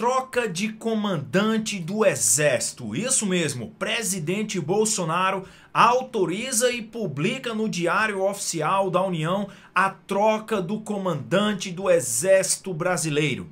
troca de comandante do exército. Isso mesmo, presidente Bolsonaro autoriza e publica no Diário Oficial da União a troca do comandante do exército brasileiro.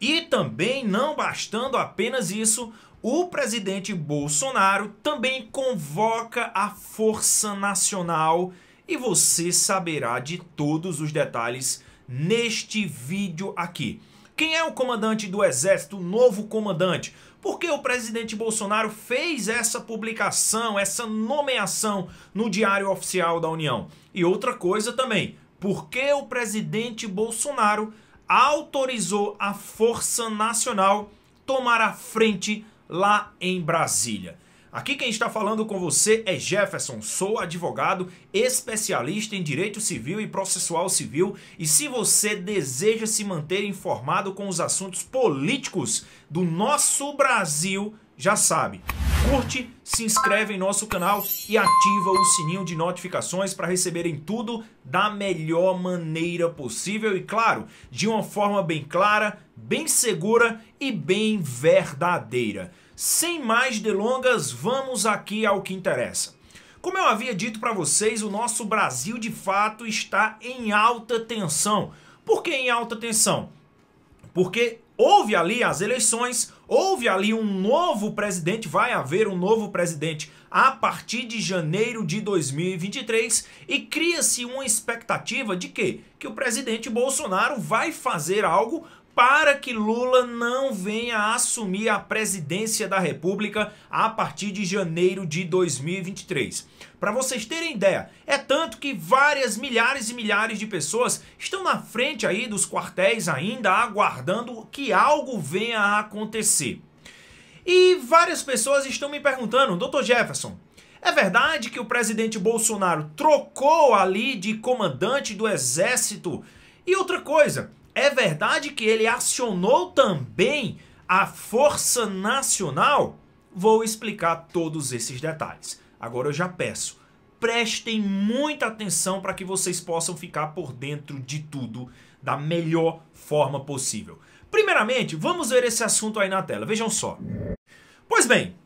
E também, não bastando apenas isso, o presidente Bolsonaro também convoca a Força Nacional e você saberá de todos os detalhes neste vídeo aqui. Quem é o comandante do exército, o novo comandante? Por que o presidente Bolsonaro fez essa publicação, essa nomeação no Diário Oficial da União? E outra coisa também, por que o presidente Bolsonaro autorizou a Força Nacional tomar a frente lá em Brasília? Aqui quem está falando com você é Jefferson, sou advogado, especialista em direito civil e processual civil, e se você deseja se manter informado com os assuntos políticos do nosso Brasil, já sabe. Curte, se inscreve em nosso canal e ativa o sininho de notificações para receberem tudo da melhor maneira possível e, claro, de uma forma bem clara, bem segura e bem verdadeira. Sem mais delongas, vamos aqui ao que interessa. Como eu havia dito para vocês, o nosso Brasil de fato está em alta tensão. Por que em alta tensão? Porque houve ali as eleições, houve ali um novo presidente, vai haver um novo presidente a partir de janeiro de 2023 e cria-se uma expectativa de que que o presidente Bolsonaro vai fazer algo para que Lula não venha assumir a presidência da República a partir de janeiro de 2023. Para vocês terem ideia, é tanto que várias milhares e milhares de pessoas estão na frente aí dos quartéis ainda aguardando que algo venha a acontecer. E várias pessoas estão me perguntando, Dr. Jefferson, é verdade que o presidente Bolsonaro trocou ali de comandante do exército? E outra coisa, é verdade que ele acionou também a Força Nacional? Vou explicar todos esses detalhes. Agora eu já peço, prestem muita atenção para que vocês possam ficar por dentro de tudo da melhor forma possível. Primeiramente, vamos ver esse assunto aí na tela. Vejam só. Pois bem,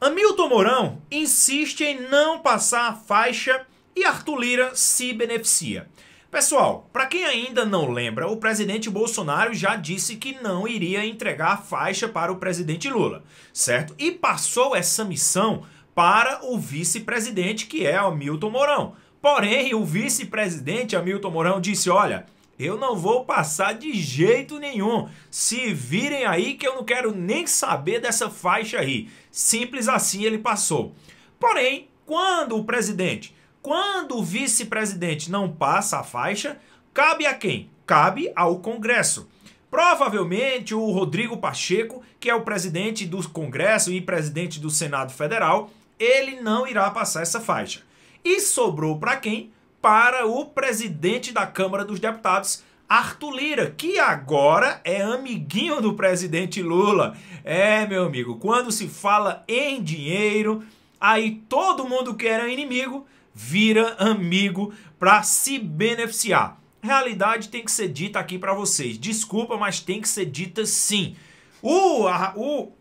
Hamilton Mourão insiste em não passar a faixa e Arthur Lira se beneficia. Pessoal, para quem ainda não lembra, o presidente Bolsonaro já disse que não iria entregar a faixa para o presidente Lula, certo? E passou essa missão para o vice-presidente, que é Hamilton Mourão. Porém, o vice-presidente Hamilton Mourão disse: olha. Eu não vou passar de jeito nenhum. Se virem aí que eu não quero nem saber dessa faixa aí. Simples assim ele passou. Porém, quando o presidente quando o vice-presidente não passa a faixa, cabe a quem? Cabe ao Congresso. Provavelmente o Rodrigo Pacheco, que é o presidente do Congresso e presidente do Senado Federal, ele não irá passar essa faixa. E sobrou para quem? Para o presidente da Câmara dos Deputados, Arthur Lira, que agora é amiguinho do presidente Lula. É, meu amigo, quando se fala em dinheiro, aí todo mundo que era inimigo vira amigo para se beneficiar. Realidade tem que ser dita aqui para vocês. Desculpa, mas tem que ser dita sim. O, a, o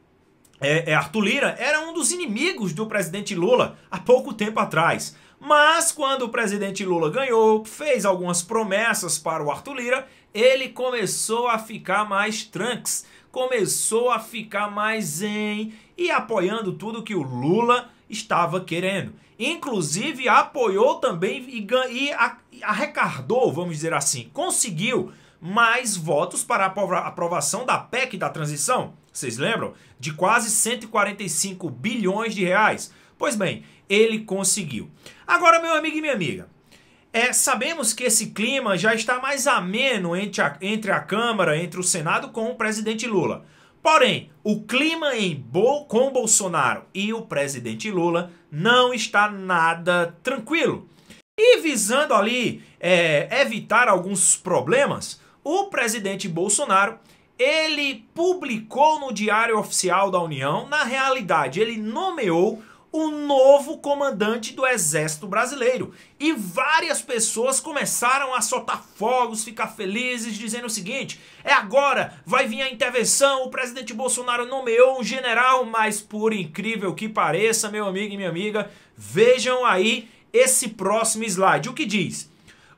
é, é, Arthur Lira era um dos inimigos do presidente Lula há pouco tempo atrás. Mas quando o presidente Lula ganhou, fez algumas promessas para o Arthur Lira, ele começou a ficar mais trunks, começou a ficar mais em e apoiando tudo que o Lula estava querendo. Inclusive apoiou também e, e arrecadou, vamos dizer assim, conseguiu mais votos para a aprovação da PEC da transição, vocês lembram? De quase 145 bilhões de reais. Pois bem, ele conseguiu. Agora, meu amigo e minha amiga, é, sabemos que esse clima já está mais ameno entre a, entre a Câmara, entre o Senado com o presidente Lula. Porém, o clima em Bo com Bolsonaro e o presidente Lula não está nada tranquilo. E visando ali é, evitar alguns problemas, o presidente Bolsonaro ele publicou no Diário Oficial da União, na realidade, ele nomeou o novo comandante do Exército Brasileiro. E várias pessoas começaram a soltar fogos, ficar felizes, dizendo o seguinte: é agora, vai vir a intervenção. O presidente Bolsonaro nomeou um general, mas por incrível que pareça, meu amigo e minha amiga, vejam aí esse próximo slide. O que diz?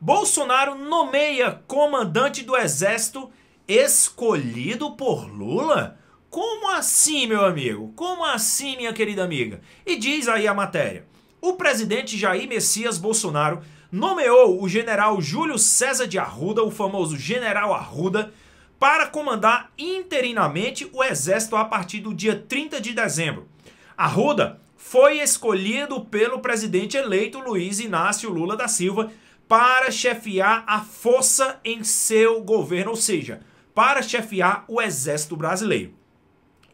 Bolsonaro nomeia comandante do Exército escolhido por Lula? Como assim, meu amigo? Como assim, minha querida amiga? E diz aí a matéria. O presidente Jair Messias Bolsonaro nomeou o general Júlio César de Arruda, o famoso general Arruda, para comandar interinamente o exército a partir do dia 30 de dezembro. Arruda foi escolhido pelo presidente eleito Luiz Inácio Lula da Silva para chefiar a força em seu governo, ou seja, para chefiar o exército brasileiro.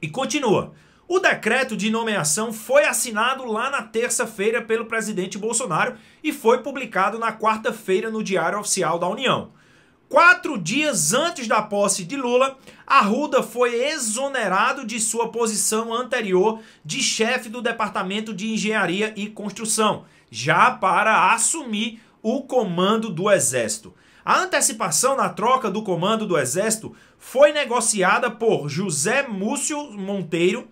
E continua. O decreto de nomeação foi assinado lá na terça-feira pelo presidente Bolsonaro e foi publicado na quarta-feira no Diário Oficial da União. Quatro dias antes da posse de Lula, Arruda foi exonerado de sua posição anterior de chefe do Departamento de Engenharia e Construção, já para assumir o comando do Exército. A antecipação na troca do comando do Exército foi negociada por José Múcio Monteiro,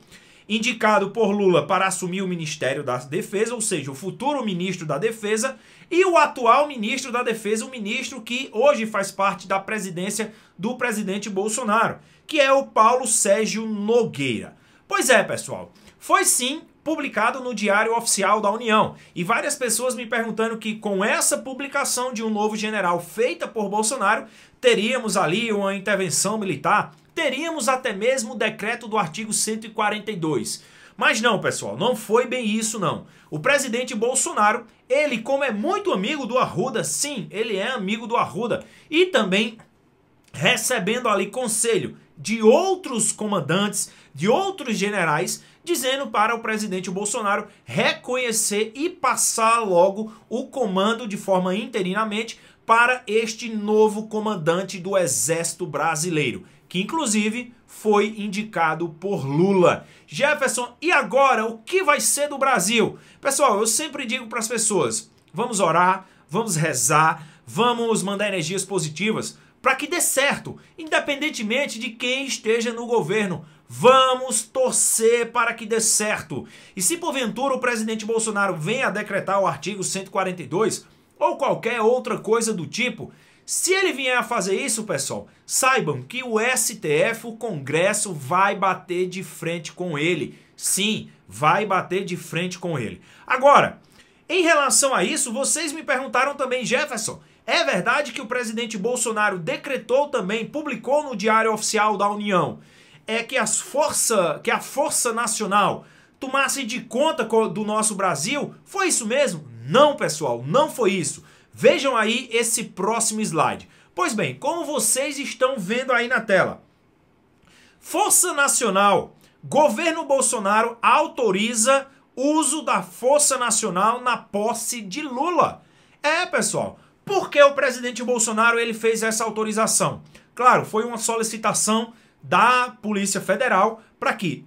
indicado por Lula para assumir o Ministério da Defesa, ou seja, o futuro ministro da Defesa, e o atual ministro da Defesa, o ministro que hoje faz parte da presidência do presidente Bolsonaro, que é o Paulo Sérgio Nogueira. Pois é, pessoal, foi sim publicado no Diário Oficial da União. E várias pessoas me perguntando que com essa publicação de um novo general feita por Bolsonaro, teríamos ali uma intervenção militar, teríamos até mesmo o decreto do artigo 142. Mas não, pessoal, não foi bem isso não. O presidente Bolsonaro, ele como é muito amigo do Arruda, sim, ele é amigo do Arruda e também recebendo ali conselho de outros comandantes, de outros generais, dizendo para o presidente Bolsonaro reconhecer e passar logo o comando de forma interinamente para este novo comandante do Exército Brasileiro, que inclusive foi indicado por Lula. Jefferson, e agora o que vai ser do Brasil? Pessoal, eu sempre digo para as pessoas: vamos orar, vamos rezar, vamos mandar energias positivas para que dê certo, independentemente de quem esteja no governo. Vamos torcer para que dê certo. E se porventura o presidente Bolsonaro venha a decretar o artigo 142 ou qualquer outra coisa do tipo, se ele vier a fazer isso, pessoal, saibam que o STF, o Congresso, vai bater de frente com ele. Sim, vai bater de frente com ele. Agora, em relação a isso, vocês me perguntaram também, Jefferson, é verdade que o presidente Bolsonaro decretou também, publicou no Diário Oficial da União, é que as força, que a Força Nacional tomasse de conta do nosso Brasil? Foi isso mesmo? Não, pessoal, não foi isso. Vejam aí esse próximo slide. Pois bem, como vocês estão vendo aí na tela, Força Nacional, governo Bolsonaro autoriza uso da Força Nacional na posse de Lula. É, pessoal, por que o presidente Bolsonaro ele fez essa autorização? Claro, foi uma solicitação da Polícia Federal para que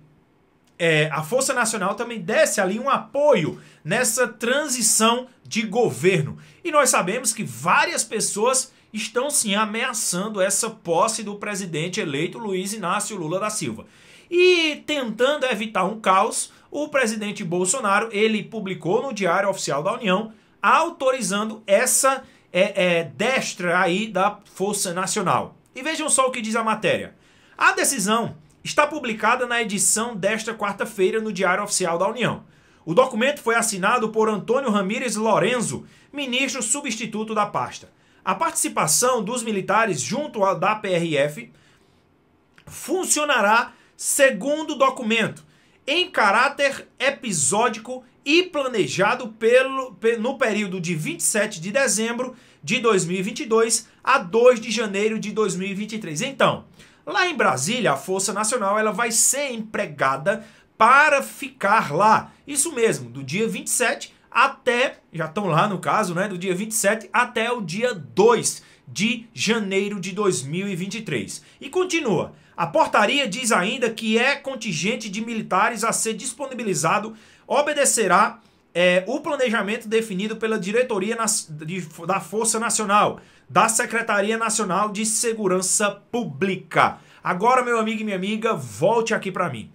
é, a Força Nacional também desse ali um apoio nessa transição de governo. E nós sabemos que várias pessoas estão sim ameaçando essa posse do presidente eleito Luiz Inácio Lula da Silva. E tentando evitar um caos, o presidente Bolsonaro ele publicou no Diário Oficial da União autorizando essa é, é, destra aí da Força Nacional. E vejam só o que diz a matéria. A decisão está publicada na edição desta quarta-feira no Diário Oficial da União. O documento foi assinado por Antônio Ramírez Lorenzo, ministro substituto da pasta. A participação dos militares junto à da PRF funcionará segundo o documento, em caráter episódico e planejado pelo, no período de 27 de dezembro de 2022 a 2 de janeiro de 2023. Então, lá em Brasília, a Força Nacional ela vai ser empregada para ficar lá. Isso mesmo, do dia 27 até, já estão lá no caso, né, do dia 27 até o dia 2 de janeiro de 2023. E continua. A portaria diz ainda que é contingente de militares a ser disponibilizado obedecerá é, o planejamento definido pela Diretoria da Força Nacional, da Secretaria Nacional de Segurança Pública. Agora, meu amigo e minha amiga, volte aqui para mim.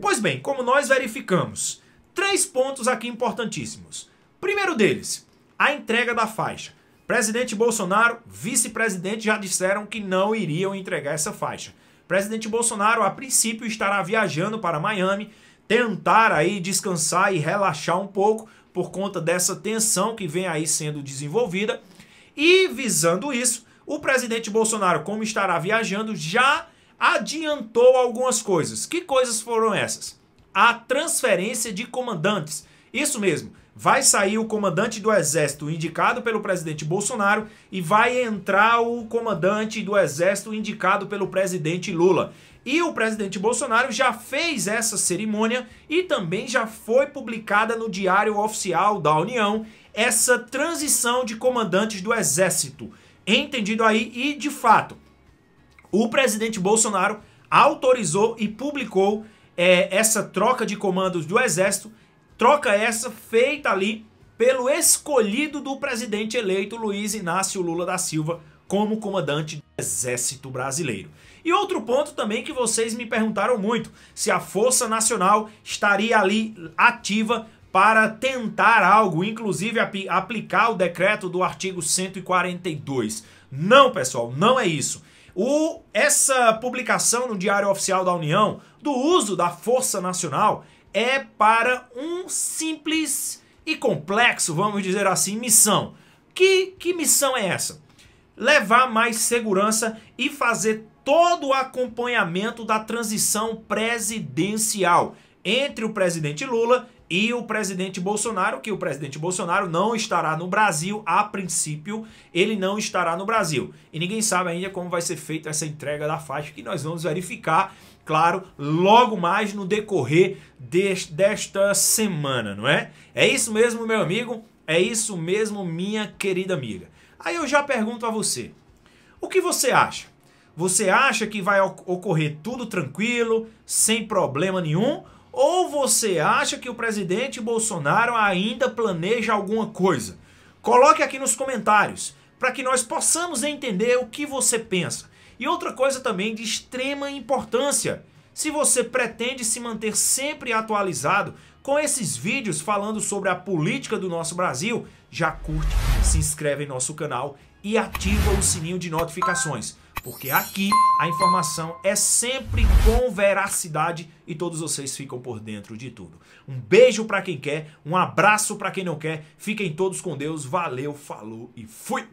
Pois bem, como nós verificamos, Três pontos aqui importantíssimos. Primeiro deles, a entrega da faixa. Presidente Bolsonaro, vice-presidente já disseram que não iriam entregar essa faixa. Presidente Bolsonaro, a princípio, estará viajando para Miami, tentar aí descansar e relaxar um pouco por conta dessa tensão que vem aí sendo desenvolvida. E visando isso, o presidente Bolsonaro, como estará viajando, já adiantou algumas coisas. Que coisas foram essas? a transferência de comandantes. Isso mesmo, vai sair o comandante do exército indicado pelo presidente Bolsonaro e vai entrar o comandante do exército indicado pelo presidente Lula. E o presidente Bolsonaro já fez essa cerimônia e também já foi publicada no Diário Oficial da União essa transição de comandantes do exército. Entendido aí? E de fato, o presidente Bolsonaro autorizou e publicou é, essa troca de comandos do exército, troca essa feita ali pelo escolhido do presidente eleito Luiz Inácio Lula da Silva como comandante do exército brasileiro. E outro ponto também que vocês me perguntaram muito, se a Força Nacional estaria ali ativa para tentar algo, inclusive aplicar o decreto do artigo 142. Não, pessoal, não é isso. O, essa publicação no Diário Oficial da União do uso da Força Nacional é para um simples e complexo, vamos dizer assim, missão. Que, que missão é essa? Levar mais segurança e fazer todo o acompanhamento da transição presidencial entre o presidente Lula e o presidente Bolsonaro, que o presidente Bolsonaro não estará no Brasil, a princípio, ele não estará no Brasil. E ninguém sabe ainda como vai ser feita essa entrega da faixa, que nós vamos verificar, claro, logo mais no decorrer desta semana, não é? É isso mesmo, meu amigo? É isso mesmo, minha querida amiga. Aí eu já pergunto a você: o que você acha? Você acha que vai ocorrer tudo tranquilo, sem problema nenhum? Ou você acha que o presidente Bolsonaro ainda planeja alguma coisa? Coloque aqui nos comentários para que nós possamos entender o que você pensa. E outra coisa também de extrema importância. Se você pretende se manter sempre atualizado com esses vídeos falando sobre a política do nosso Brasil, já curte, se inscreve em nosso canal e ativa o sininho de notificações porque aqui a informação é sempre com veracidade e todos vocês ficam por dentro de tudo. Um beijo para quem quer, um abraço para quem não quer. Fiquem todos com Deus. Valeu, falou e fui.